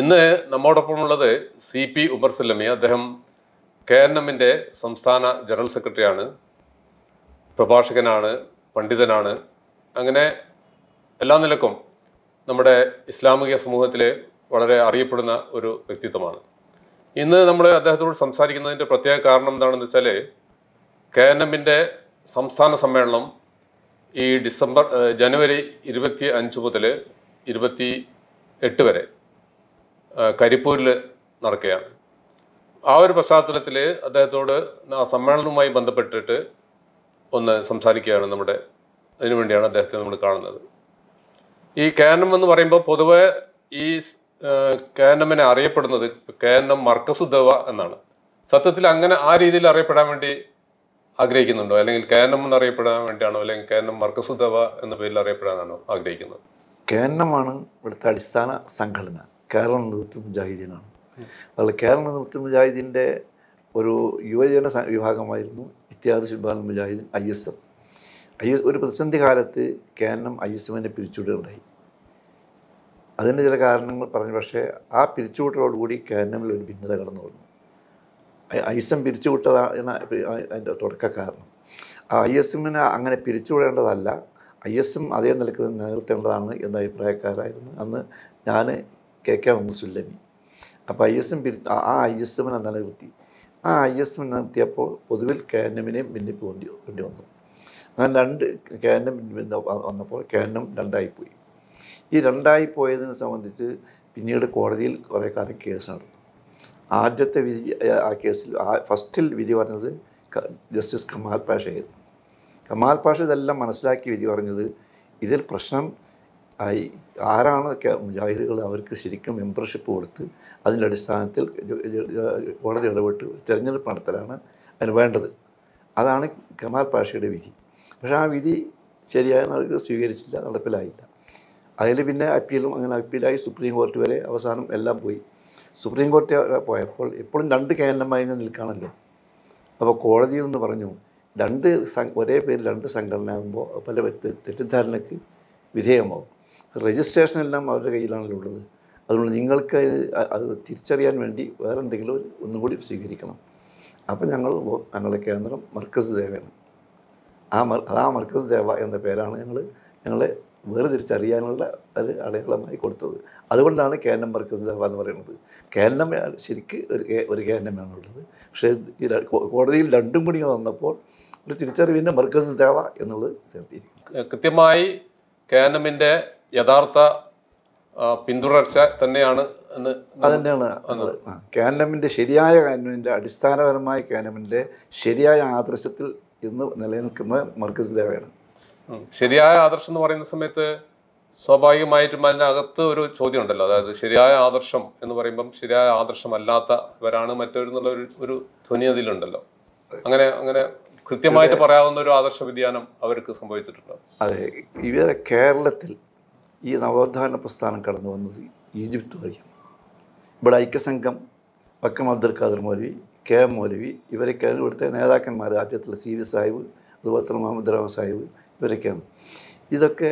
ഇന്ന് ഉള്ളത് C P Umar അദ്ദേഹം കെ എൻ എമ്മിൻ്റെ സംസ്ഥാന ജനറൽ സെക്രട്ടറിയാണ് പ്രഭാഷകനാണ് പണ്ഡിതനാണ് അങ്ങനെ എല്ലാ നിലക്കും നമ്മുടെ ഇസ്ലാമിക സമൂഹത്തിലെ വളരെ അറിയപ്പെടുന്ന ഒരു വ്യക്തിത്വമാണ് ഇന്ന് നമ്മൾ അദ്ദേഹത്തോട് സംസാരിക്കുന്നതിൻ്റെ പ്രത്യേക കാരണം എന്താണെന്ന് വെച്ചാൽ കെ എൻ എമ്മിൻ്റെ സംസ്ഥാന സമ്മേളനം ഈ ഡിസംബർ ജനുവരി ഇരുപത്തി അഞ്ച് മുതൽ ഇരുപത്തി എട്ട് വരെ കരിപ്പൂരിൽ നടക്കുകയാണ് ആ ഒരു പശ്ചാത്തലത്തിൽ അദ്ദേഹത്തോട് ആ സമ്മേളനവുമായി ബന്ധപ്പെട്ടിട്ട് ഒന്ന് സംസാരിക്കുകയാണ് നമ്മുടെ അതിനുവേണ്ടിയാണ് അദ്ദേഹത്തെ നമ്മൾ കാണുന്നത് ഈ കാനം എന്ന് പറയുമ്പോൾ പൊതുവെ ഈ കാനമിനെ അറിയപ്പെടുന്നത് കാനം മർക്കസുദ്ധവ എന്നാണ് സത്യത്തിൽ അങ്ങനെ ആ രീതിയിൽ അറിയപ്പെടാൻ വേണ്ടി ആഗ്രഹിക്കുന്നുണ്ടോ അല്ലെങ്കിൽ കാനം എന്നറിയപ്പെടാൻ വേണ്ടിയാണോ അല്ലെങ്കിൽ കാനം മർക്കസുദ്ധവ എന്ന പേരിൽ അറിയപ്പെടാനാണോ ആഗ്രഹിക്കുന്നത് കാനമാണ് ഇവിടുത്തെ അടിസ്ഥാന സംഘടന കേരള നേതൃത്വ മുജാഹിദീനാണ് അതുപോലെ കേരള നേതൃത്വ മുജാഹിദീൻ്റെ ഒരു യുവജന വിഭാഗമായിരുന്നു Ittihad Shubban Mujahideen I S F I S ഒരു പ്രതിസന്ധി കാലത്ത് കേരളം ഐ എസ് എമ്മിനെ പിരിച്ചുവിടുകയുണ്ടായി അതിൻ്റെ ചില കാരണങ്ങൾ പറഞ്ഞു പക്ഷേ ആ പിരിച്ചുവിട്ടലോടുകൂടി കേരളമിൽ ഒരു ഭിന്നത കടന്നു വന്നു ഐ എസ് എം പിരിച്ചുവിട്ടതാണ് അതിൻ്റെ തുടക്കക്കാരണം ആ ഐ എസ് എമ്മിനെ അങ്ങനെ പിരിച്ചുവിടേണ്ടതല്ല ഐ എസ് എം അതേ നിലക്ക് നിലനിർത്തേണ്ടതാണ് എന്ന അഭിപ്രായക്കാരായിരുന്നു അന്ന് ഞാൻ കെ കെ മുസുല്ലമി അപ്പോൾ ഐ എസ് എം പിരി ആ ഐ എസ് എമ്മിനെ നിലനിർത്തി ആ ഐ എസ് എം നിലനിർത്തിയപ്പോൾ പൊതുവിൽ കെ എൻ എമ്മിനെയും ഭിന്നിപ്പ് വേണ്ടി വേണ്ടി വന്നു അങ്ങനെ രണ്ട് കെ എൻ എം വന്നപ്പോൾ കെ എൻ എം രണ്ടായിപ്പോയി ഈ രണ്ടായി പോയതിനെ സംബന്ധിച്ച് പിന്നീട് കോടതിയിൽ കുറേ കാലം കേസ് നടന്നു ആദ്യത്തെ വിധി ആ കേസിൽ ആ ഫസ്റ്റിൽ വിധി പറഞ്ഞത് ജസ്റ്റിസ് കമാൽ പാഷയായിരുന്നു കമാൽ പാഷ ഇതെല്ലാം മനസ്സിലാക്കി വിധി പറഞ്ഞത് ഇതിൽ പ്രശ്നം ആയി ആരാണ് മുജാഹിദുകൾ അവർക്ക് ശരിക്കും മെമ്പർഷിപ്പ് കൊടുത്ത് അതിൻ്റെ അടിസ്ഥാനത്തിൽ കോടതി ഇടപെട്ട് തിരഞ്ഞെടുപ്പ് നടത്തലാണ് അതിന് വേണ്ടത് അതാണ് കമാൽ പാഷയുടെ വിധി പക്ഷേ ആ വിധി ശരിയായ നടക്ക് സ്വീകരിച്ചില്ല നടപ്പിലായില്ല അതിൽ പിന്നെ അപ്പീലും അങ്ങനെ അപ്പീലായി സുപ്രീം കോടതി വരെ അവസാനം എല്ലാം പോയി സുപ്രീം കോടതി പോയപ്പോൾ എപ്പോഴും രണ്ട് കേന്ദ്രമായി നിൽക്കുകയാണല്ലോ അപ്പോൾ കോടതിയിൽ നിന്ന് പറഞ്ഞു രണ്ട് ഒരേ പേര് രണ്ട് സംഘടന ആകുമ്പോൾ പല തെറ്റിദ്ധാരണയ്ക്ക് വിധേയമാകും രജിസ്ട്രേഷൻ എല്ലാം അവരുടെ കയ്യിലാണല്ലോ ഉള്ളത് അതുകൊണ്ട് നിങ്ങൾക്ക് അത് തിരിച്ചറിയാൻ വേണ്ടി വേറെ എന്തെങ്കിലും ഒന്നുകൂടി ഒന്നും കൂടി സ്വീകരിക്കണം അപ്പം ഞങ്ങൾ ഞങ്ങളുടെ കേന്ദ്രം മർക്കസ് ദേവയാണ് ആ മർ ആ മർക്കസ് ദേവ എന്ന പേരാണ് ഞങ്ങൾ ഞങ്ങളെ വേറെ തിരിച്ചറിയാനുള്ള ഒരു അടയാളമായി കൊടുത്തത് അതുകൊണ്ടാണ് കേനം മർക്കസ് ദേവ എന്ന് പറയുന്നത് കേനം ശരിക്ക് ഒരു ഒരു കേനമാണ് ഉള്ളത് പക്ഷേ ഈ കോടതിയിൽ രണ്ടും കൂടി വന്നപ്പോൾ ഒരു തിരിച്ചറിവിൻ്റെ മർക്കസ് ദേവ എന്നുള്ളത് ചേർത്തിരിക്കും കൃത്യമായി കേനമിൻ്റെ യഥാർത്ഥ പിന്തുടർച്ച തന്നെയാണ് എന്ന് ശരിയായ കാനമിന്റെ അടിസ്ഥാനപരമായ കാനമിന്റെ ശരിയായ ആദർശത്തിൽ ഇന്ന് നിലനിൽക്കുന്ന മർക്കസ് ദേവയാണ് ശരിയായ ആദർശം എന്ന് പറയുന്ന സമയത്ത് സ്വാഭാവികമായിട്ടും അതിനകത്ത് ഒരു ചോദ്യം ഉണ്ടല്ലോ അതായത് ശരിയായ ആദർശം എന്ന് പറയുമ്പം ശരിയായ ആദർശമല്ലാത്തവരാണ് മറ്റൊരു ഒരു ധ്വനി അതിലുണ്ടല്ലോ അങ്ങനെ അങ്ങനെ കൃത്യമായിട്ട് പറയാവുന്ന ഒരു ആദർശ വ്യതിയാനം അവർക്ക് സംഭവിച്ചിട്ടുണ്ട് അതെ ഇവരെ കേരളത്തിൽ ഈ നവോത്ഥാന പ്രസ്ഥാനം കടന്നു വന്നത് ഈജിപ്ത് വഴിയാണ് ഇവിടെ ഐക്യസംഘം വക്കം അബ്ദുൽ ഖാദർ മൗലവി കെ എം മൗലവി ഇവരൊക്കെയാണ് ഇവിടുത്തെ നേതാക്കന്മാർ ആദ്യത്തുള്ള സീരി സാഹിബ് അതുപോലെ തന്നെ മുഹമ്മദ് റാം സാഹിബ് ഇവരൊക്കെയാണ് ഇതൊക്കെ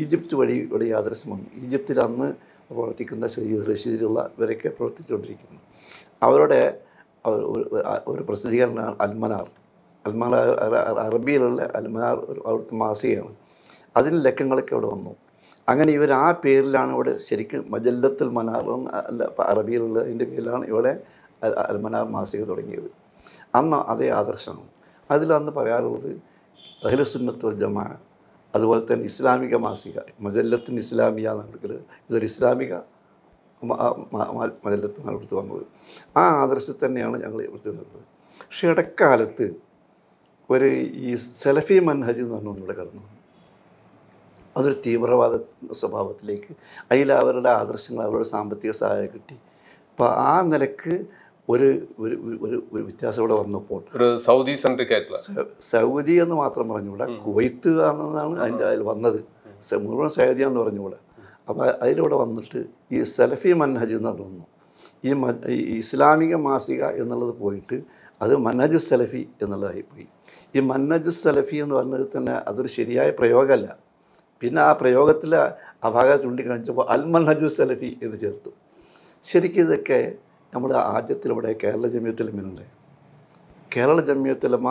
ഈജിപ്ത് വഴി ഇവിടെ യാദൃശ്യമാണ് ഈജിപ്തിൽ അന്ന് പ്രവർത്തിക്കുന്ന സയ്യിദ് റഷീദുള്ള ഇവരൊക്കെ പ്രവർത്തിച്ചുകൊണ്ടിരിക്കുന്നു അവരുടെ ഒരു പ്രസിദ്ധീകരണമാണ് അൽമനാർ അൽമനാർ അറബിയിലുള്ള അൽമനാർ ഒരു അവിടുത്തെ മാസികയാണ് അതിന് ലക്കങ്ങളൊക്കെ അവിടെ വന്നു അങ്ങനെ ഇവർ ആ പേരിലാണ് ഇവിടെ ശരിക്കും മജല്ലത്തുൽ മനാർ അല്ല അറബിയിലുള്ളതിൻ്റെ പേരിലാണ് ഇവിടെ അൽമനാർ മാസിക തുടങ്ങിയത് അന്ന് അതേ ആദർശമാണ് അതിലന്ന് പറയാറുള്ളത് അഖിലസുന്നത്ത് ജമാ അതുപോലെ തന്നെ ഇസ്ലാമിക മാസിക മജല്ലത്തിൻ ഇസ്ലാമിയ നടക്കുന്നത് ഇതൊരു ഇസ്ലാമിക മജല്ലത്ത് നടത്തി വന്നത് ആ ആദർശത്തിൽ തന്നെയാണ് ഞങ്ങൾ ഇവിടുത്തെ വരുന്നത് പക്ഷേ ഇടക്കാലത്ത് ഒരു ഈ സെലഫി മൻഹജ് എന്ന് പറഞ്ഞൊന്നുകൂടെ കടന്നു വന്നു അതൊരു തീവ്രവാദ സ്വഭാവത്തിലേക്ക് അതിൽ അവരുടെ ആദർശങ്ങൾ അവരുടെ സാമ്പത്തിക സഹായം കിട്ടി അപ്പോൾ ആ നിലക്ക് ഒരു ഒരു ഒരു വ്യത്യാസം ഇവിടെ വന്നപ്പോൾ ഒരു സൗദി സൗദി എന്ന് മാത്രം പറഞ്ഞുകൂടെ കുവൈത്ത് ആണെന്നാണ് അതിൻ്റെ അതിൽ വന്നത് മുഴുവൻ സൗദി എന്ന് പറഞ്ഞുകൂടെ അപ്പോൾ അതിലൂടെ വന്നിട്ട് ഈ സലഫി മൻഹജ് എന്നുള്ളത് വന്നു ഈ ഇസ്ലാമിക മാസിക എന്നുള്ളത് പോയിട്ട് അത് മന്നജ് സലഫി എന്നുള്ളതായി പോയി ഈ മന്നജ് സലഫി എന്ന് പറഞ്ഞത് തന്നെ അതൊരു ശരിയായ പ്രയോഗമല്ല പിന്നെ ആ പ്രയോഗത്തിൽ ആ ഭാഗത്ത് ചൂണ്ടിക്കാണിച്ചപ്പോൾ അൽമൽ ഹജു സലഫി എന്ന് ചേർത്തു ശരിക്കും ഇതൊക്കെ നമ്മുടെ ഇവിടെ കേരള ജമ്യത്തുലമിനുണ്ട് കേരള ജമ്യത്തിലമ്മ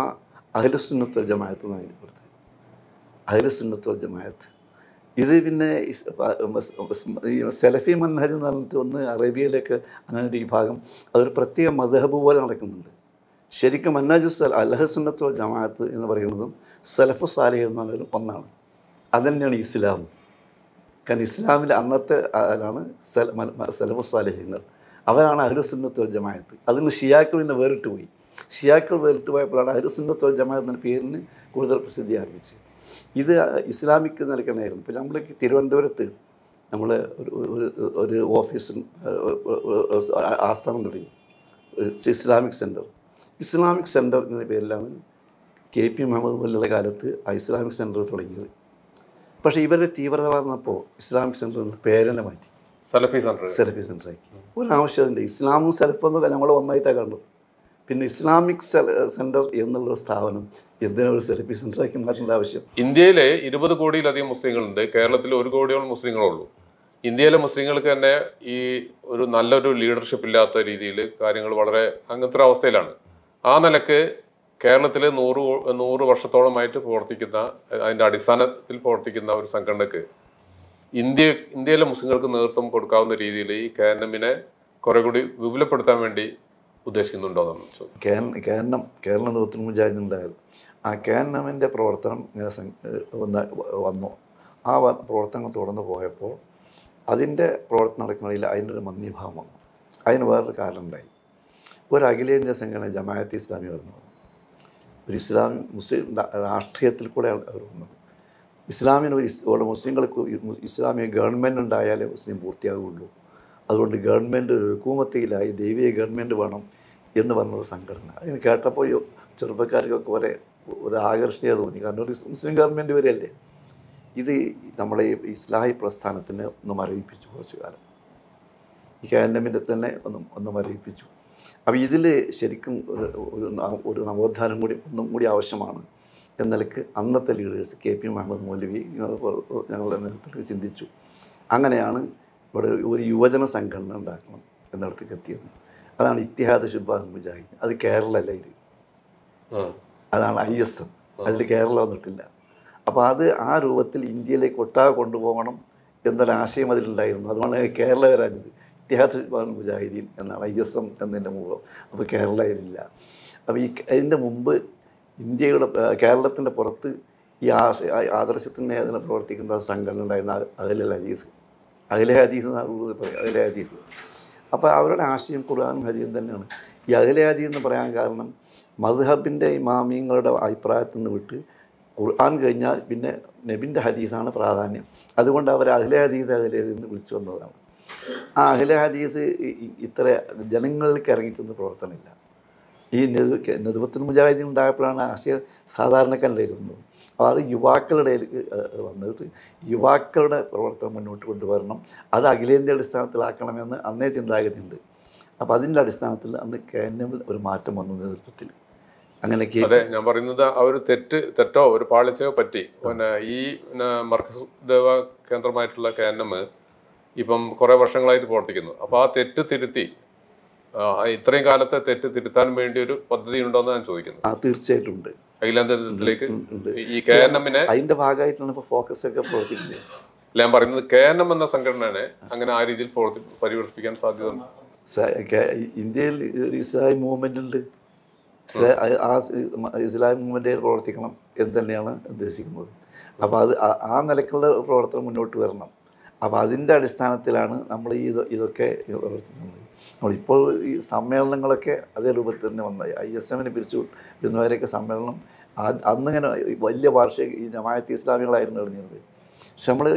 അഖിലസുന്നത്തുൽ ജമായത്ത് എന്നാണ് അതിൻ്റെ കൊടുത്തത് അഖിലസുന്നത്തുൽ ജമായത്ത് ഇത് പിന്നെ സെലഫി മൻഹജ് എന്ന് പറഞ്ഞിട്ട് ഒന്ന് അറേബ്യയിലേക്ക് അങ്ങനെ ഒരു വിഭാഗം അതൊരു പ്രത്യേക മദഹബ് പോലെ നടക്കുന്നുണ്ട് ശരിക്കും മന്നാജു സൽ അലഹസുന്നത്തുൽ ജമാഅത്ത് എന്ന് പറയുന്നതും സലഫു സാലിഹ് എന്ന് ഒന്നാണ് തന്നെയാണ് ഇസ്ലാം കാരണം ഇസ്ലാമിൻ്റെ അന്നത്തെ ആരാണ് സലഫുസാലിഹ്യങ്ങൾ അവരാണ് അഹ്ലുസുന്നത്തോൽ ജമായത്ത് അതിന് ഷിയാക്കൾ പിന്നെ വേറിട്ട് പോയി ഷിയാക്കൾ വേറിട്ട് പോയപ്പോഴാണ് അഹ്ലുസുന്നത്തോൽ ജമായത്ത് എന്ന പേരിന് കൂടുതൽ പ്രസിദ്ധി ആർജിച്ചത് ഇത് ഇസ്ലാമിക് നിലക്കണമായിരുന്നു ഇപ്പോൾ നമ്മളേക്ക് തിരുവനന്തപുരത്ത് നമ്മൾ ഒരു ഒരു ഓഫീസ് ആസ്ഥാനം തുടങ്ങി ഇസ്ലാമിക് സെൻറ്റർ ഇസ്ലാമിക് സെൻറ്റർ എന്ന പേരിലാണ് കെ പി മുഹമ്മദ് പോലുള്ള കാലത്ത് ആ ഇസ്ലാമിക് സെൻറ്റർ തുടങ്ങിയത് പക്ഷേ ഇവരുടെ തീവ്രത വന്നപ്പോൾ ഇസ്ലാമിക് സെൻറ്ററിൽ നിന്ന് പേരെന്നെ മാറ്റി സെലഫി സെൻറ്റർ സെലഫി സെൻറ്ററാക്കി ഒരാവശ്യമുണ്ട് ഇസ്ലാമും സെലഫെന്ന് ഞങ്ങൾ ഒന്നായിട്ടാണ് കണ്ടത് പിന്നെ ഇസ്ലാമിക് സെൻറ്റർ എന്നുള്ള സ്ഥാപനം എന്തിനാ ഒരു സെലഫി സെൻറ്ററാക്കി മാറ്റേണ്ട ആവശ്യം ഇന്ത്യയിലെ ഇരുപത് കോടിയിലധികം മുസ്ലിങ്ങളുണ്ട് കേരളത്തിൽ ഒരു കോടിയോളം മുസ്ലിങ്ങളുള്ളൂ ഇന്ത്യയിലെ മുസ്ലിങ്ങൾക്ക് തന്നെ ഈ ഒരു നല്ലൊരു ലീഡർഷിപ്പ് ഇല്ലാത്ത രീതിയിൽ കാര്യങ്ങൾ വളരെ അങ്ങനത്തെ ഒരു അവസ്ഥയിലാണ് ആ നിലക്ക് കേരളത്തിലെ നൂറ് നൂറ് വർഷത്തോളമായിട്ട് പ്രവർത്തിക്കുന്ന അതിൻ്റെ അടിസ്ഥാനത്തിൽ പ്രവർത്തിക്കുന്ന ഒരു സംഘടനക്ക് ഇന്ത്യ ഇന്ത്യയിലെ മുസ്ലിങ്ങൾക്ക് നേതൃത്വം കൊടുക്കാവുന്ന രീതിയിൽ ഈ കെ എൻ എമ്മിനെ കുറെ കൂടി വിപുലപ്പെടുത്താൻ വേണ്ടി ഉദ്ദേശിക്കുന്നുണ്ടോ കെ കെ കേരള നേതൃത്വം വിചാരിച്ചിട്ടുണ്ടായത് ആ കെ എൻ എമ്മിൻ്റെ പ്രവർത്തനം ഇങ്ങനെ വന്നു ആ പ്രവർത്തനങ്ങൾ തുടർന്ന് പോയപ്പോൾ അതിൻ്റെ പ്രവർത്തനം നടക്കുന്നതിൽ അതിൻ്റെ ഒരു മന്ദിഭാവം വന്നു അതിന് വേറൊരു കാരണം ഉണ്ടായി ഒരു അഖിലേന്ത്യാ സംഘടന ജമാഅത്ത് ഇസ്ലാമി വരുന്നു ഒരു ഇസ്ലാം മുസ്ലിം രാഷ്ട്രീയത്തിൽ കൂടെയാണ് അവർ വന്നത് ഇസ്ലാമിന് ഒരു ഇവിടെ മുസ്ലിങ്ങൾക്ക് ഇസ്ലാമിക ഗവൺമെൻറ് ഉണ്ടായാലേ മുസ്ലിം പൂർത്തിയാകുള്ളൂ അതുകൊണ്ട് ഗവൺമെൻറ് ഹൂമത്തയിലായി ദൈവീയ ഗവൺമെൻറ് വേണം എന്ന് പറഞ്ഞൊരു സംഘടന അതിന് കേട്ടപ്പോൾ ചെറുപ്പക്കാർക്കൊക്കെ വരെ ഒരു ആകർഷണീയത തോന്നി കാരണം ഒരു മുസ്ലിം ഗവൺമെൻറ് വരെയല്ലേ ഇത് നമ്മളെ ഇസ്ലാഹി പ്രസ്ഥാനത്തിന് ഒന്നും അറിയിപ്പിച്ചു കുറച്ച് കാലം ഈ കാൻഡമിൻ്റെ തന്നെ ഒന്നും ഒന്നും അറിയിപ്പിച്ചു അപ്പോൾ ഇതിൽ ശരിക്കും ഒരു ഒരു നവോത്ഥാനം കൂടി ഒന്നും കൂടി ആവശ്യമാണ് എന്നിലക്ക് അന്നത്തെ leaders K P Muhammad Moulavi ഞങ്ങളുടെ നേതൃത്വത്തിൽ ചിന്തിച്ചു അങ്ങനെയാണ് ഇവിടെ ഒരു യുവജന സംഘടന ഉണ്ടാക്കണം എന്നിടത്തേക്ക് എത്തിയത് അതാണ് ഇത്തിഹാദ് ശുബാൻ മുജാഹിദ് അത് കേരളല്ല ഇത് അതാണ് ഐ എസ് എം അതിൽ കേരള വന്നിട്ടില്ല അപ്പോൾ അത് ആ രൂപത്തിൽ ഇന്ത്യയിലേക്ക് ഒട്ടാകെ കൊണ്ടുപോകണം എന്നൊരാശയം അതിലുണ്ടായിരുന്നു അതുകൊണ്ട് കേരള വരാഞ്ഞത് ഇത്തിഹാദ് മുജാഹിദീൻ എന്നാണ് ഐ എസ് എം എന്നതിൻ്റെ മുഖം അപ്പോൾ കേരളയിലില്ല അപ്പോൾ ഈ അതിൻ്റെ മുമ്പ് ഇന്ത്യയുടെ കേരളത്തിൻ്റെ പുറത്ത് ഈ ആദർശത്തിൻ്റെ അതിനെ പ്രവർത്തിക്കുന്ന സംഘടന ഉണ്ടായിരുന്ന അഖിലൽ ഹദീസ് അഖിലെ ഹദീസ് എന്നാണ് പറയും അഖിലെ ഹദീസ് അപ്പോൾ അവരുടെ ആശയം ഖുർആാനും ഹദീസും തന്നെയാണ് ഈ അഖിലെ ഹദീസ് എന്ന് പറയാൻ കാരണം മധുഹബിൻ്റെ ഇമാമിയങ്ങളുടെ അഭിപ്രായത്തിൽ നിന്ന് വിട്ട് ഖുർആൻ കഴിഞ്ഞാൽ പിന്നെ നബിൻ്റെ ഹദീസാണ് പ്രാധാന്യം അതുകൊണ്ട് അവർ അഖിലെ ഹദീസ് അഖിലെ എന്ന് വിളിച്ചു വന്നതാണ് ആ അഖില ഹദീസ് ഇത്ര ജനങ്ങളിലേക്ക് ഇറങ്ങിച്ചെന്ന് പ്രവർത്തനമില്ല ഈ നെതു മുജാഹിദീൻ ഉണ്ടായപ്പോഴാണ് ആശയം സാധാരണക്കാരുടെ വന്നത് അപ്പോൾ അത് യുവാക്കളുടെ വന്നിട്ട് യുവാക്കളുടെ പ്രവർത്തനം മുന്നോട്ട് കൊണ്ടുവരണം അത് അഖിലേന്ത്യ അടിസ്ഥാനത്തിലാക്കണമെന്ന് അന്നേ ചിന്താഗതിയുണ്ട് അപ്പോൾ അതിൻ്റെ അടിസ്ഥാനത്തിൽ അന്ന് കേന്ദ്രമിൽ ഒരു മാറ്റം വന്നു നേതൃത്വത്തിൽ അങ്ങനെയൊക്കെ അതെ ഞാൻ പറയുന്നത് ആ ഒരു തെറ്റ് തെറ്റോ ഒരു പാളിച്ചയോ പറ്റി പിന്നെ ഈ മർക്കസ് ദേവ കേന്ദ്രമായിട്ടുള്ള കേന്ദ്രം ഇപ്പം കുറേ വർഷങ്ങളായിട്ട് പ്രവർത്തിക്കുന്നു അപ്പോൾ ആ തെറ്റ് തിരുത്തി ഇത്രയും കാലത്തെ തെറ്റ് തിരുത്താൻ വേണ്ടി ഒരു പദ്ധതി ഉണ്ടോന്ന് ഞാൻ ചോദിക്കുന്നു ആ തീർച്ചയായിട്ടും ഉണ്ട് അഖിലേന്ത്യത്തിലേക്ക് ഈ കെ എൻ എമ്മിനെ അതിന്റെ ഭാഗമായിട്ടാണ് ഇപ്പൊ ഫോക്കസ് ഒക്കെ പ്രവർത്തിക്കുന്നത് ഞാൻ പറയുന്നത് കെ എൻ എം എന്ന സംഘടനയെ അങ്ങനെ ആ രീതിയിൽ പരിവർത്തിക്കാൻ സാധ്യത ഇന്ത്യയിൽ ഇസ്ലാമിക് മൂവ്മെന്റ് ഉണ്ട് ആ ഇസ്ലാമിക് മൂവ്മെന്റ് പ്രവർത്തിക്കണം എന്ന് തന്നെയാണ് ഉദ്ദേശിക്കുന്നത് അപ്പോൾ അത് ആ നിലക്കുള്ള പ്രവർത്തനം മുന്നോട്ട് വരണം അപ്പോൾ അതിൻ്റെ അടിസ്ഥാനത്തിലാണ് നമ്മൾ ഈ ഇതൊക്കെ പ്രവർത്തിക്കുന്നത് നമ്മളിപ്പോൾ ഈ സമ്മേളനങ്ങളൊക്കെ അതേ രൂപത്തിൽ തന്നെ വന്ന ഐ എസ് എമ്മിനെ പിരിച്ചു വിടുന്നവരെയൊക്കെ സമ്മേളനം അന്നിങ്ങനെ വലിയ വാർഷിക ഈ ജമായത്ത് ഇസ്ലാമികളായിരുന്നു എഴുതിയിരുന്നത് പക്ഷെ നമ്മൾ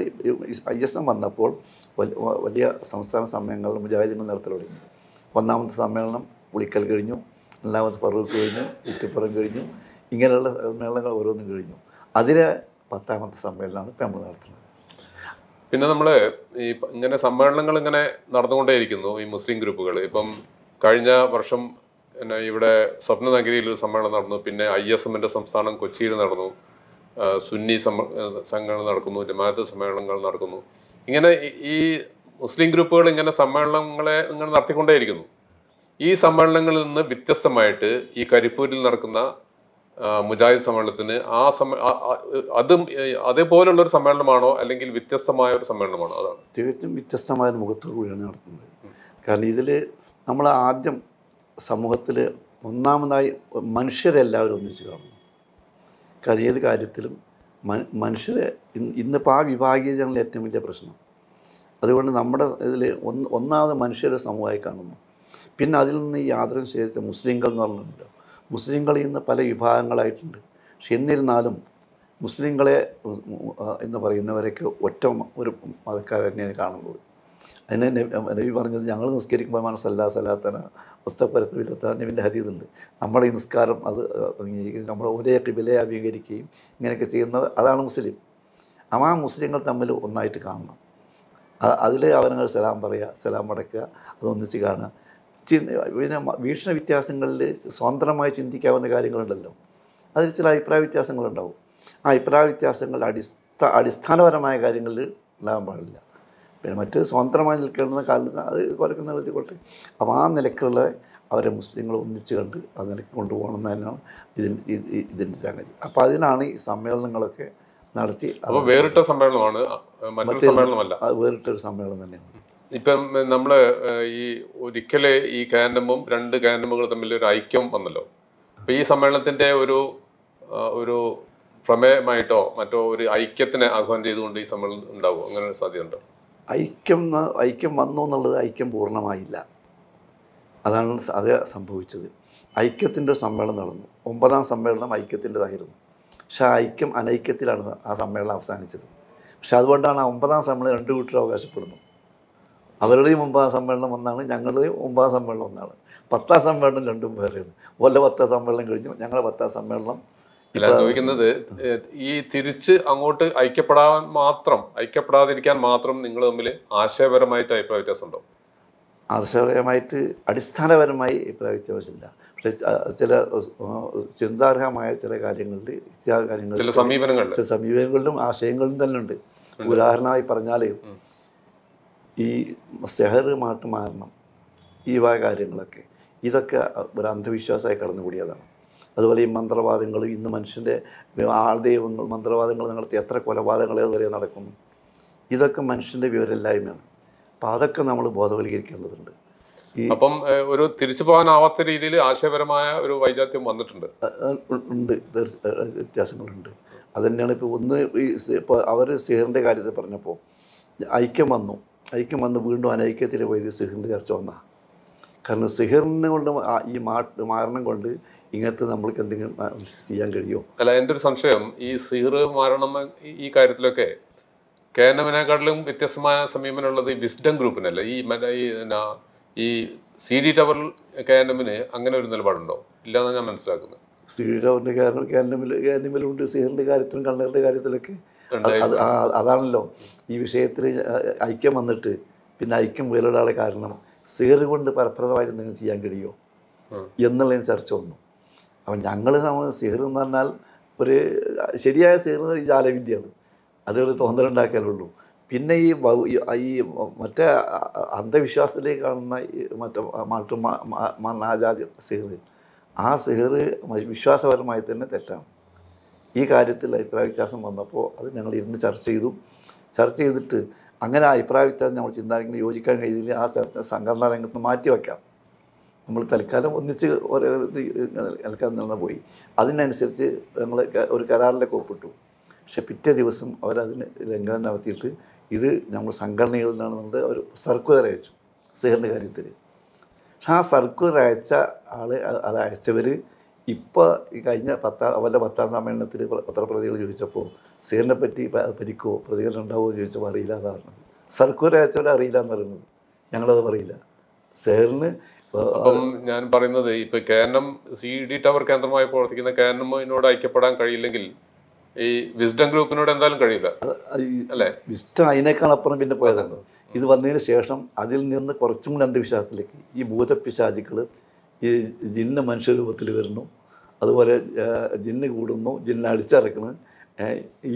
ഐ എസ് എം വന്നപ്പോൾ വലിയ സംസ്ഥാന സമ്മേളനങ്ങളിൽ മുജാഹിദീങ്ങൾ നടത്തി തുടങ്ങി ഒന്നാമത്തെ സമ്മേളനം പുളിക്കൽ കഴിഞ്ഞു രണ്ടാമത്തെ ഫറൂഖ് കഴിഞ്ഞു കുറ്റിപ്പുറം കഴിഞ്ഞു ഇങ്ങനെയുള്ള സമ്മേളനങ്ങൾ ഓരോന്നും കഴിഞ്ഞു അതിലെ പത്താമത്തെ സമ്മേളനമാണ് ഇപ്പം നമ്മൾ നടത്തുന്നത് പിന്നെ നമ്മൾ ഈ ഇങ്ങനെ സമ്മേളനങ്ങൾ ഇങ്ങനെ നടന്നുകൊണ്ടേയിരിക്കുന്നു ഈ മുസ്ലിം ഗ്രൂപ്പുകൾ ഇപ്പം കഴിഞ്ഞ വർഷം പിന്നെ ഇവിടെ സ്വപ്ന നഗരിയിൽ ഒരു സമ്മേളനം നടന്നു പിന്നെ ഐ എസ് എമ്മിൻ്റെ സംസ്ഥാനം കൊച്ചിയിൽ നടന്നു സുന്നി സമ്മ നടക്കുന്നു ജമാഅത്ത് സമ്മേളനങ്ങൾ നടക്കുന്നു ഇങ്ങനെ ഈ മുസ്ലിം ഗ്രൂപ്പുകൾ ഇങ്ങനെ സമ്മേളനങ്ങളെ ഇങ്ങനെ നടത്തിക്കൊണ്ടേയിരിക്കുന്നു ഈ സമ്മേളനങ്ങളിൽ നിന്ന് വ്യത്യസ്തമായിട്ട് ഈ കരിപ്പൂരിൽ നടക്കുന്ന മുജാഹിദ് സമ്മേളനത്തിന് ആ സമ്മേ അതും അതേപോലുള്ള ഒരു സമ്മേളനമാണോ അല്ലെങ്കിൽ വ്യത്യസ്തമായ ഒരു സമ്മേളനമാണോ അതാണ് തികച്ചും വ്യത്യസ്തമായ മുഖത്തോടുകൂടിയാണ് നടത്തുന്നത് കാരണം ഇതിൽ നമ്മൾ ആദ്യം സമൂഹത്തിൽ ഒന്നാമതായി മനുഷ്യരെല്ലാവരും ഒന്നിച്ച് കാണുന്നു കാരണം ഏത് കാര്യത്തിലും മനുഷ്യരെ ഇന്നിപ്പോൾ ആ വിഭാഗീയ ജനങ്ങളിൽ ഏറ്റവും വലിയ പ്രശ്നം അതുകൊണ്ട് നമ്മുടെ ഇതിൽ ഒന്ന് ഒന്നാമത് മനുഷ്യരെ സമൂഹമായി കാണുന്നു പിന്നെ അതിൽ നിന്ന് ഈ ആദരം ശേഖരിച്ച മുസ്ലിങ്ങൾ എന്ന് പറഞ്ഞിട്ടുണ്ടല്ലോ മുസ്ലിങ്ങളിൽ നിന്ന് പല വിഭാഗങ്ങളായിട്ടുണ്ട് പക്ഷെ എന്നിരുന്നാലും മുസ്ലിങ്ങളെ എന്ന് പറയുന്നവരൊക്കെ ഒറ്റ ഒരു മതക്കാർ തന്നെയാണ് കാണുന്നത് അതിനെ നബി പറഞ്ഞത് ഞങ്ങൾ നിസ്കരിക്കുമ്പോൾ മാന സല്ലാ സലാത്തന വസ്തപ്പരത്തില്ലാത്ത നബിൻ്റെ ഉണ്ട് നമ്മുടെ ഈ നിസ്കാരം അത് നമ്മൾ ഒരേ കിബിലെ അംഗീകരിക്കുകയും ഇങ്ങനെയൊക്കെ ചെയ്യുന്നത് അതാണ് മുസ്ലിം ആ മുസ്ലിങ്ങൾ തമ്മിൽ ഒന്നായിട്ട് കാണണം അതിൽ അവനങ്ങൾ സലാം പറയുക സലാം അടയ്ക്കുക അതൊന്നിച്ച് കാണുക പിന്നെ വീക്ഷണ വ്യത്യാസങ്ങളിൽ സ്വതന്ത്രമായി ചിന്തിക്കാവുന്ന കാര്യങ്ങളുണ്ടല്ലോ അതിൽ ചില അഭിപ്രായ വ്യത്യാസങ്ങളുണ്ടാവും ആ അഭിപ്രായ വ്യത്യാസങ്ങൾ അടിസ്ഥ അടിസ്ഥാനപരമായ കാര്യങ്ങളിൽ ഉണ്ടാകാൻ പാടില്ല പിന്നെ മറ്റ് സ്വതന്ത്രമായി നിൽക്കേണ്ടുന്ന കാലത്ത് അത് കൊലക്കുന്ന കൊട്ടെ അപ്പോൾ ആ നിലക്കുള്ള അവരെ മുസ്ലിങ്ങൾ ഒന്നിച്ച് കണ്ട് ആ നിലയ്ക്ക് കൊണ്ടുപോകണം തന്നെയാണ് ഇതിൻ്റെ ഇതിൻ്റെ സംഗതി അപ്പോൾ അതിനാണ് ഈ സമ്മേളനങ്ങളൊക്കെ നടത്തി അപ്പോൾ വേറിട്ട സമ്മേളനമാണ് മറ്റൊരു സമ്മേളനമല്ല അത് വേറിട്ടൊരു സമ്മേളനം തന്നെയാണ് ഇപ്പം നമ്മൾ ഈ ഒരിക്കൽ ഈ കാൻഡമും രണ്ട് കാൻഡമുകൾ തമ്മിൽ ഒരു ഐക്യം വന്നല്ലോ അപ്പം ഈ സമ്മേളനത്തിൻ്റെ ഒരു ഒരു പ്രമേയമായിട്ടോ മറ്റോ ഒരു ഐക്യത്തിനെ ആഹ്വാനം ചെയ്തുകൊണ്ട് ഈ സമ്മേളനം ഉണ്ടാവും അങ്ങനെ ഒരു സാധ്യതയുണ്ടോ ഐക്യം ഐക്യം വന്നു എന്നുള്ളത് ഐക്യം പൂർണ്ണമായില്ല അതാണ് അത് സംഭവിച്ചത് ഐക്യത്തിൻ്റെ സമ്മേളനം നടന്നു ഒമ്പതാം സമ്മേളനം ഐക്യത്തിൻ്റെതായിരുന്നു പക്ഷേ ആ ഐക്യം അനൈക്യത്തിലാണ് ആ സമ്മേളനം അവസാനിച്ചത് പക്ഷെ അതുകൊണ്ടാണ് ആ ഒമ്പതാം സമ്മേളനം രണ്ട് കൂട്ടർ അവകാശപ്പെടുന്നു അവരുടെയും ഒമ്പതാം സമ്മേളനം ഒന്നാണ് ഞങ്ങളുടെയും ഒമ്പതാം സമ്മേളനം ഒന്നാണ് പത്താം സമ്മേളനം രണ്ടും വേറെയാണ് ഓലെ പത്താം സമ്മേളനം കഴിഞ്ഞു ഞങ്ങളുടെ പത്താം സമ്മേളനം ചോദിക്കുന്നത് ഈ തിരിച്ച് അങ്ങോട്ട് ഐക്യപ്പെടാൻ മാത്രം ഐക്യപ്പെടാതിരിക്കാൻ മാത്രം നിങ്ങൾ തമ്മിൽ ആശയപരമായിട്ട് അഭിപ്രായ വ്യത്യാസം ആശയപരമായിട്ട് അടിസ്ഥാനപരമായി അഭിപ്രായ വ്യത്യാസമില്ല പക്ഷേ ചില ചിന്താർഹമായ ചില കാര്യങ്ങളിൽ ചില കാര്യങ്ങളിൽ ചില സമീപനങ്ങളിൽ ചില സമീപനങ്ങളിലും ആശയങ്ങളിലും തന്നെ ഉണ്ട് ഉദാഹരണമായി പറഞ്ഞാൽ ഈ സെഹർ മാട്ട് മാരണം ഈ വക കാര്യങ്ങളൊക്കെ ഇതൊക്കെ ഒരു അന്ധവിശ്വാസമായി കടന്നുകൂടിയതാണ് അതുപോലെ ഈ മന്ത്രവാദങ്ങളും ഇന്ന് മനുഷ്യൻ്റെ ആൾദൈവങ്ങൾ മന്ത്രവാദങ്ങൾ നടത്തി എത്ര കൊലപാതകങ്ങൾ വരെ നടക്കുന്നു ഇതൊക്കെ മനുഷ്യൻ്റെ വിവരമില്ലായ്മയാണ് അപ്പം അതൊക്കെ നമ്മൾ ബോധവൽക്കരിക്കേണ്ടതുണ്ട് അപ്പം ഒരു തിരിച്ചു പോകാനാവാത്ത രീതിയിൽ ആശയപരമായ ഒരു വൈജാത്യം വന്നിട്ടുണ്ട് ഉണ്ട് വ്യത്യാസങ്ങളുണ്ട് അതുതന്നെയാണ് ഇപ്പോൾ ഒന്ന് ഇപ്പോൾ അവർ സിഹറിൻ്റെ കാര്യത്തിൽ പറഞ്ഞപ്പോൾ ഐക്യം വന്നു ഐക്യം വന്ന് വീണ്ടും അനൈക്യത്തിൽ പോയത് സിഹിറിൻ്റെ ചർച്ച വന്നാൽ കാരണം സിഹിറിനെ കൊണ്ട് ഈ മാരണം കൊണ്ട് ഇങ്ങനത്തെ നമ്മൾക്ക് എന്തെങ്കിലും ചെയ്യാൻ കഴിയുമോ അല്ല എൻ്റെ ഒരു സംശയം ഈ സിഹിർ മാരണം ഈ കാര്യത്തിലൊക്കെ കേരളമിനെക്കാട്ടിലും വ്യത്യസ്തമായ സമീപനമുള്ളത് ഈ വിസ്ഡം ഗ്രൂപ്പിനല്ല ഈ മറ്റേ ഈ ഈ C D tower K N എമ്മിന് അങ്ങനെ ഒരു നിലപാടുണ്ടോ ഇല്ലാന്നാണ് ഞാൻ മനസ്സിലാക്കുന്നത് സി ഡി ടവറിൻ്റെ കാരണം കെ എൻ എമ്മിൽ കെ എൻ എമ്മിലുണ്ട് സിഹിറിൻ്റെ കാര്യത്തിലും കണ്ണറിൻ്റെ കാര്യത്തിലൊക്കെ അതാണല്ലോ ഈ വിഷയത്തിൽ ഐക്യം വന്നിട്ട് പിന്നെ ഐക്യം വേറൊരാളെ കാരണം സേറ് കൊണ്ട് ഫലപ്രദമായിട്ട് എന്തെങ്കിലും ചെയ്യാൻ കഴിയുമോ എന്നുള്ളതിന് ചർച്ച വന്നു അപ്പം ഞങ്ങൾ സേറ് എന്ന് പറഞ്ഞാൽ ഒരു ശരിയായ സേറ് ഈ ജാലവിദ്യയാണ് അതൊരു തോന്നലുണ്ടാക്കാനുള്ളൂ പിന്നെ ഈ ഈ മറ്റേ അന്ധവിശ്വാസത്തിലേക്ക് കാണുന്ന മറ്റേ മറ്റു മണ്ണാജാതി സെഹറ് ആ സെഹറ് വിശ്വാസപരമായി തന്നെ തെറ്റാണ് ഈ കാര്യത്തിൽ അഭിപ്രായ വ്യത്യാസം വന്നപ്പോൾ അത് ഞങ്ങൾ ഇരുന്ന് ചർച്ച ചെയ്തു ചർച്ച ചെയ്തിട്ട് അങ്ങനെ അഭിപ്രായ വ്യത്യാസം നമ്മൾ ചിന്താഗതി യോജിക്കാൻ കഴിയുന്നില്ല ആ ചർച്ച സംഘടനാ രംഗത്ത് മാറ്റി വയ്ക്കാം നമ്മൾ തൽക്കാലം ഒന്നിച്ച് ഓരോ തൽക്കാലം നിന്ന് പോയി അതിനനുസരിച്ച് ഞങ്ങൾ ഒരു കരാറിലൊക്കെ ഒപ്പിട്ടു പക്ഷെ പിറ്റേ ദിവസം അവരതിന് ലംഘനം നടത്തിയിട്ട് ഇത് നമ്മൾ സംഘടനകളിൽ നിന്നാണ് നമ്മൾ ഒരു സർക്കുലർ അയച്ചു സിഹറിൻ്റെ കാര്യത്തിൽ പക്ഷെ ആ സർക്കുലർ അയച്ച ആൾ അത് അയച്ചവർ ഇപ്പോൾ ഈ കഴിഞ്ഞ പത്താം അവരുടെ പത്താം സമ്മേളനത്തിൽ പത്രപ്രതികൾ ചോദിച്ചപ്പോൾ സീറിനെ പറ്റി പരിക്കോ പ്രതികരണം ഉണ്ടാവുമോ ചോദിച്ചപ്പോൾ അറിയില്ല എന്നാണ് പറഞ്ഞത് സർക്കൂർ അയച്ചവരെ അറിയില്ല എന്ന് പറയുന്നത് ഞങ്ങളത് പറയില്ല സേറിന് ഞാൻ പറയുന്നത് ഇപ്പൊ കേരളം സി ഡി ടവർ കേന്ദ്രമായി പ്രവർത്തിക്കുന്ന കേരളമിനോട് ഐക്യപ്പെടാൻ കഴിയില്ലെങ്കിൽ ഈ വിസ്ഡം ഗ്രൂപ്പിനോട് എന്തായാലും കഴിയില്ല അല്ലേ വിസ്ഡം അതിനേക്കാൾ അപ്പുറം പിന്നെ പോയതാണ് ഇത് വന്നതിന് ശേഷം അതിൽ നിന്ന് കുറച്ചും കൂടി അന്ധവിശ്വാസത്തിലേക്ക് ഈ ഭൂതപ്പിശാചികൾ ഈ ജിന്ന് മനുഷ്യരൂപത്തിൽ വരുന്നു അതുപോലെ ജിന്ന് കൂടുന്നു ജിന്ന് അടിച്ചിറക്കുന്നു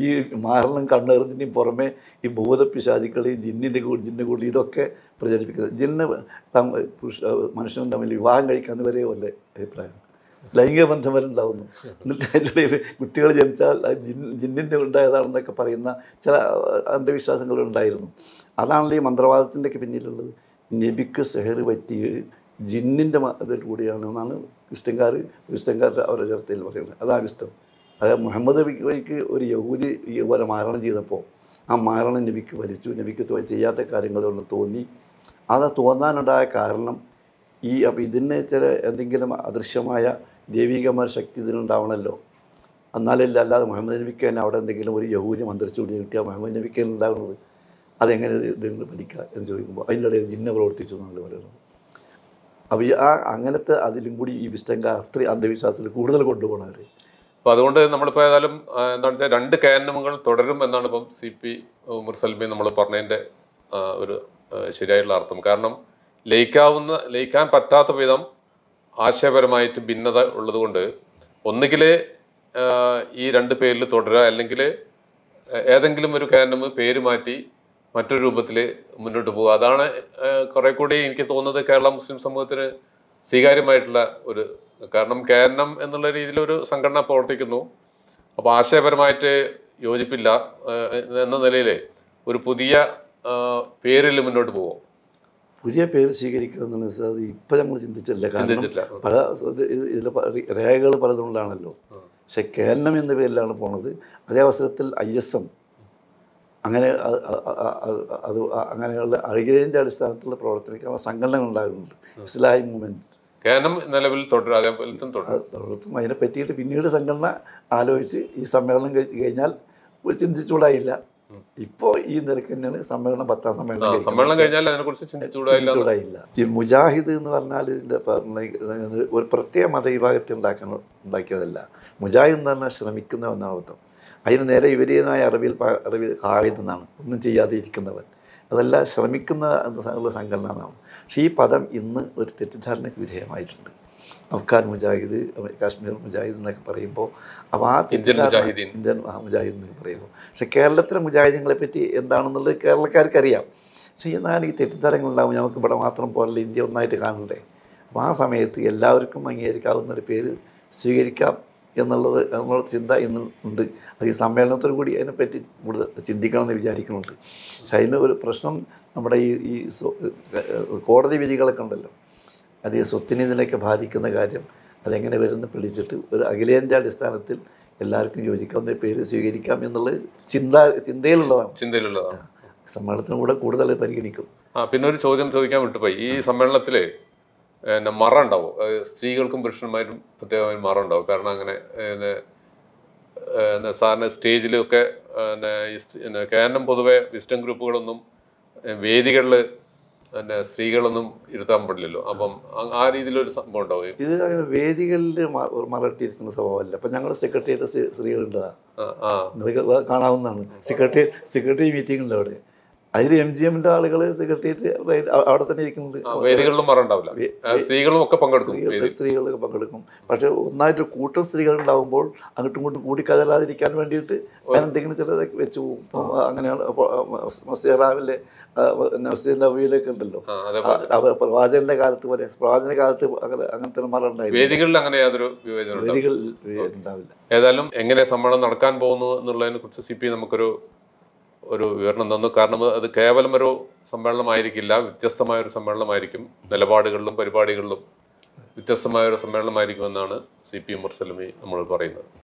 ഈ മാരണം കണ്ണെറിഞ്ഞിൻ്റെയും പുറമെ ഈ ഭൂതപിശാചുക്കൾ ഈ ജിന്നിൻ്റെ കൂടി ജിന്ന് കൂടി ഇതൊക്കെ പ്രചരിപ്പിക്കുന്നത് ജിന്ന് പുരുഷ മനുഷ്യനും തമ്മിൽ വിവാഹം കഴിക്കാന്ന് വരെ ഒല്ലേ അഭിപ്രായം ലൈംഗിക ബന്ധം വരെ ഉണ്ടാവുന്നു എന്നിട്ട് അതിൻ്റെ ഇടയിൽ കുട്ടികൾ ജനിച്ചാൽ ജിൻ ജിന്നിൻ്റെ ഉണ്ടായതാണെന്നൊക്കെ പറയുന്ന ചില അന്ധവിശ്വാസങ്ങളുണ്ടായിരുന്നു അതാണല്ലോ ഈ മന്ത്രവാദത്തിൻ്റെയൊക്കെ പിന്നിലുള്ളത് നബിക്ക് സെഹർ പറ്റി ജിന്നിൻ്റെ എന്നാണ് ക്രിസ്ത്യൻകാർ ക്രിസ്ത്യൻകാർ അവരുടെ ചരിത്രത്തിൽ പറയുന്നത് അതാണ് ഇഷ്ടം അതായത് മുഹമ്മദ് നബിക്ക് ഒരു യഹൂദി ഇതുപോലെ മാരണം ചെയ്തപ്പോൾ ആ മാരണം നബിക്ക് ഭരിച്ചു നബിക്ക് ചെയ്യാത്ത കാര്യങ്ങളൊന്ന് തോന്നി അത് തോന്നാനുണ്ടായ കാരണം ഈ അപ്പം ഇതിന് ചില എന്തെങ്കിലും അദൃശ്യമായ ദൈവികമായ ശക്തി ഇതിനുണ്ടാവണമല്ലോ എന്നാലില്ല അല്ലാതെ മുഹമ്മദ് നബിക്ക് തന്നെ അവിടെ എന്തെങ്കിലും ഒരു യഹൂദി കൂടി കിട്ടിയാൽ മുഹമ്മദ് നബിക്ക് ഉണ്ടാകുന്നത് അതെങ്ങനെ ഇതിന് ഭരിക്കുക എന്ന് ചോദിക്കുമ്പോൾ അതിൻ്റെ ഇടയിൽ ജിന്ന പ്രവർത്തിച്ചു എന്നാണ് പറയുന്നത് അപ്പം ഈ ആ അങ്ങനത്തെ അതിലും കൂടി ഈ വിസ്റ്റങ്ക അത്ര അന്ധവിശ്വാസത്തിൽ കൂടുതൽ കൊണ്ടുപോകണവർ അപ്പോൾ അതുകൊണ്ട് നമ്മളിപ്പോൾ ഏതായാലും എന്താണെന്ന് വെച്ചാൽ രണ്ട് കാരണങ്ങൾ തുടരും എന്നാണ് ഇപ്പം സി പി ഉമർ സൽമി നമ്മൾ പറഞ്ഞതിൻ്റെ ഒരു ശരിയായിട്ടുള്ള അർത്ഥം കാരണം ലയിക്കാവുന്ന ലയിക്കാൻ പറ്റാത്ത വിധം ആശയപരമായിട്ട് ഭിന്നത ഉള്ളതുകൊണ്ട് ഒന്നുകിൽ ഈ രണ്ട് പേരിൽ തുടരുക അല്ലെങ്കിൽ ഏതെങ്കിലും ഒരു കാരണമ് പേര് മാറ്റി മറ്റൊരു രൂപത്തിൽ മുന്നോട്ട് പോകുക അതാണ് കുറെ കൂടി എനിക്ക് തോന്നുന്നത് കേരള മുസ്ലിം സമൂഹത്തിന് സ്വീകാര്യമായിട്ടുള്ള ഒരു കാരണം കേരളം എന്നുള്ള രീതിയിൽ ഒരു സംഘടന പ്രവർത്തിക്കുന്നു അപ്പോൾ ആശയപരമായിട്ട് യോജിപ്പില്ല എന്ന നിലയിൽ ഒരു പുതിയ പേരിൽ മുന്നോട്ട് പോകും പുതിയ പേര് സ്വീകരിക്കണം എന്നുള്ളത് അത് ഇപ്പം ഞങ്ങൾ ചിന്തിച്ചില്ല കാരണം പല ഇതിൽ രേഖകൾ പലതുകൊണ്ടാണല്ലോ പക്ഷെ കേരളം എന്ന പേരിലാണ് പോണത് അതേ അവസരത്തിൽ ഐ എസ് എം അങ്ങനെ അത് അങ്ങനെയുള്ള അഴുകിയതിൻ്റെ അടിസ്ഥാനത്തിലുള്ള പ്രവർത്തനങ്ങൾ സംഘടനകൾ ഉണ്ടാകുന്നുണ്ട് ഇസ്ലാഹി മൂവ്മെന്റ് കാരണം നിലവിൽ തുടർത്തും അതിനെ പറ്റിയിട്ട് പിന്നീട് സംഘടന ആലോചിച്ച് ഈ സമ്മേളനം കഴിഞ്ഞാൽ ചിന്തിച്ചൂടായില്ല ഇപ്പോ ഈ നിരക്ക് തന്നെയാണ് സമ്മേളനം പത്താം സമ്മേളനം കഴിഞ്ഞാൽ അതിനെക്കുറിച്ച് ചിന്തിച്ചൂടായില്ല ഈ മുജാഹിദ് എന്ന് പറഞ്ഞാൽ ഇതിന്റെ ഒരു പ്രത്യേക മതവിഭാഗത്തെ ഉണ്ടാക്കാൻ ഉണ്ടാക്കിയതല്ല മുജാഹിദ് എന്ന് പറഞ്ഞാൽ ശ്രമിക്കുന്നവെന്നാണ് അർത്ഥം അതിന് നേരെ വിപരീതമായ അറിവിൽ അറിവിൽ കാളിതെന്നാണ് ഒന്നും ചെയ്യാതെ ഇരിക്കുന്നവൻ അതല്ല ശ്രമിക്കുന്ന ഉള്ള സംഘടന എന്നാണ് പക്ഷേ ഈ പദം ഇന്ന് ഒരു തെറ്റിദ്ധാരണയ്ക്ക് വിധേയമായിട്ടുണ്ട് അഫ്ഗാൻ മുജാഹിദ് കാശ്മീർ മുജാഹിദ് എന്നൊക്കെ പറയുമ്പോൾ അപ്പോൾ ആ തെറ്റിദ്ധാരണ ഇന്ത്യൻ മുജാഹിദ് എന്നൊക്കെ പറയുമ്പോൾ പക്ഷേ കേരളത്തിലെ മുജാഹിദങ്ങളെ പറ്റി എന്താണെന്നുള്ളത് കേരളക്കാർക്കറിയാം പക്ഷേ എന്നാൽ ഈ തെറ്റിദ്ധാരങ്ങളുണ്ടാവും നമുക്ക് ഇവിടെ മാത്രം പോലെ ഇന്ത്യ ഒന്നായിട്ട് കാണണ്ടേ അപ്പോൾ ആ സമയത്ത് എല്ലാവർക്കും അംഗീകരിക്കാവുന്ന ഒരു പേര് സ്വീകരിക്കാം എന്നുള്ളത് എന്നുള്ള ചിന്ത ഇന്നുണ്ട് അത് ഈ സമ്മേളനത്തോടു കൂടി അതിനെപ്പറ്റി കൂടുതൽ ചിന്തിക്കണമെന്ന് വിചാരിക്കുന്നുണ്ട് പക്ഷെ അതിന് ഒരു പ്രശ്നം നമ്മുടെ ഈ ഈ കോടതി വിധികളൊക്കെ ഉണ്ടല്ലോ അത് ഈ സ്വത്തിന് ബാധിക്കുന്ന കാര്യം അതെങ്ങനെ വരുന്ന പിടിച്ചിട്ട് ഒരു അഖിലേന്ത്യാ അടിസ്ഥാനത്തിൽ എല്ലാവർക്കും യോജിക്കാവുന്ന പേര് സ്വീകരിക്കാം എന്നുള്ളത് ചിന്ത ചിന്തയിലുള്ളതാണ് ചിന്തയിലുള്ളതാണ് സമ്മേളനത്തിനും കൂടെ കൂടുതൽ പരിഗണിക്കും ആ പിന്നെ ഒരു ചോദ്യം ചോദിക്കാൻ വിട്ടുപോയി ഈ സമ്മേളനത്തിൽ എന്നെ മറ ഉണ്ടാവും സ്ത്രീകൾക്കും പുരുഷന്മാരും പ്രത്യേകമായി മറ ഉണ്ടാവും കാരണം അങ്ങനെ എന്നെ സാറിന് സ്റ്റേജിലൊക്കെ എന്നെ കാരണം പൊതുവെ വിസ്റ്റം ഗ്രൂപ്പുകളൊന്നും വേദികളിൽ എന്നെ സ്ത്രീകളൊന്നും ഇരുത്താൻ പാടില്ലല്ലോ അപ്പം ആ രീതിയിലൊരു സംഭവം ഉണ്ടാവും ഇത് അങ്ങനെ വേദികളിൽ മറട്ടിയിരുത്തുന്ന സ്വഭാവമല്ല അപ്പം ഞങ്ങൾ സെക്രട്ടേറിയറ്റ് സ്ത്രീകളുണ്ടതാണ് കാണാവുന്നതാണ് സെക്രട്ടറി സെക്രട്ടറി മീറ്റിംഗ് ഉണ്ട് അവിടെ അതിൽ എം ജി എമ്മിന്റെ ആളുകൾ സെക്രട്ടേറിയറ്റ് അവിടെ തന്നെ ഇരിക്കുന്നുണ്ട് വേദികളിലും സ്ത്രീകളും ഒക്കെ പങ്കെടുക്കും സ്ത്രീകളൊക്കെ പങ്കെടുക്കും പക്ഷെ ഒന്നായിട്ട് കൂട്ടം സ്ത്രീകൾ ഉണ്ടാകുമ്പോൾ അങ്ങോട്ടും ഇങ്ങോട്ടും കൂടിക്കതരാതിരിക്കാൻ വേണ്ടിയിട്ട് എന്തെങ്കിലും ചിലതൊക്കെ വെച്ചു പോകും അങ്ങനെയാണ് റാവിലെ നസീറിന്റെ അവയിലൊക്കെ ഉണ്ടല്ലോ പ്രവാചകന്റെ കാലത്ത് പോലെ പ്രവാചന കാലത്ത് അങ്ങനെ അങ്ങനത്തെ മറുണ്ടായി വേദികളിൽ അങ്ങനെ യാതൊരു വേദികളിൽ ഉണ്ടാവില്ല ഏതായാലും എങ്ങനെ സമ്മേളനം നടക്കാൻ പോകുന്നു എന്നുള്ളതിനെ കുറിച്ച് സി പി നമുക്കൊരു ഒരു വിവരണം തന്നു കാരണം അത് കേവലം ഒരു സമ്മേളനമായിരിക്കില്ല വ്യത്യസ്തമായ ഒരു സമ്മേളനമായിരിക്കും നിലപാടുകളിലും പരിപാടികളിലും വ്യത്യസ്തമായ ഒരു സമ്മേളനമായിരിക്കുമെന്നാണ് സി പി എം മുർസലമി നമ്മൾ പറയുന്നത്